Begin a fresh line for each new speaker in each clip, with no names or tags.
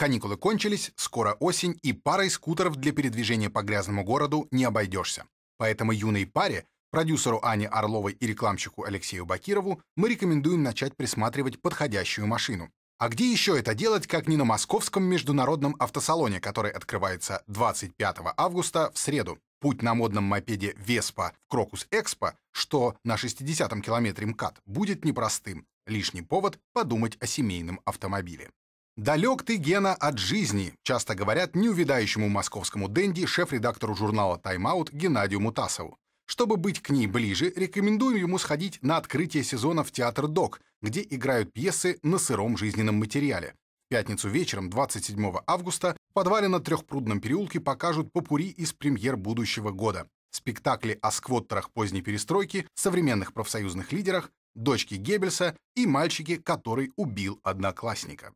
Каникулы кончились, скоро осень, и парой скутеров для передвижения по грязному городу не обойдешься. Поэтому юной паре, продюсеру Ане Орловой и рекламщику Алексею Бакирову, мы рекомендуем начать присматривать подходящую машину. А где еще это делать, как не на Московском международном автосалоне, который открывается 25 августа в среду? Путь на модном мопеде Веспа в Крокус Экспо, что на 60-м километре МКАД, будет непростым. Лишний повод подумать о семейном автомобиле. «Далек ты, Гена, от жизни», часто говорят неувидающему московскому денди шеф-редактору журнала «Тайм-аут» Геннадию Мутасову. Чтобы быть к ней ближе, рекомендуем ему сходить на открытие сезона в Театр Док, где играют пьесы на сыром жизненном материале. В пятницу вечером 27 августа в подвале на Трехпрудном переулке покажут попури из премьер будущего года. Спектакли о сквоттерах поздней перестройки, современных профсоюзных лидерах, дочке Геббельса и мальчике, который убил одноклассника.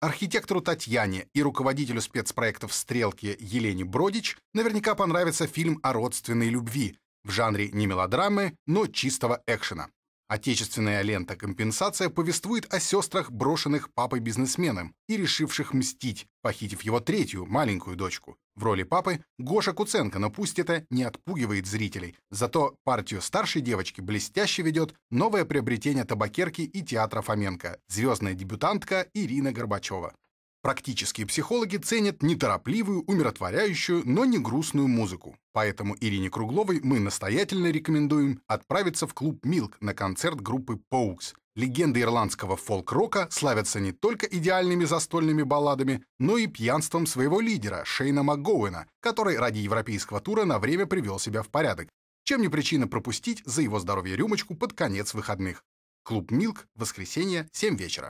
Архитектору Татьяне и руководителю спецпроектов «Стрелки» Елене Бродич наверняка понравится фильм о родственной любви в жанре не мелодрамы, но чистого экшена. Отечественная лента «Компенсация» повествует о сестрах, брошенных папой-бизнесменом и решивших мстить, похитив его третью, маленькую дочку. В роли папы Гоша Куценко, но пусть это не отпугивает зрителей. Зато партию старшей девочки блестяще ведет новое приобретение табакерки и театра Фоменко, звездная дебютантка Ирина Горбачева. Практические психологи ценят неторопливую, умиротворяющую, но не грустную музыку. Поэтому Ирине Кругловой мы настоятельно рекомендуем отправиться в клуб «Милк» на концерт группы «Поукс». Легенды ирландского фолк-рока славятся не только идеальными застольными балладами, но и пьянством своего лидера Шейна МакГоуэна, который ради европейского тура на время привел себя в порядок. Чем не причина пропустить за его здоровье рюмочку под конец выходных. Клуб «Милк», воскресенье, 7 вечера.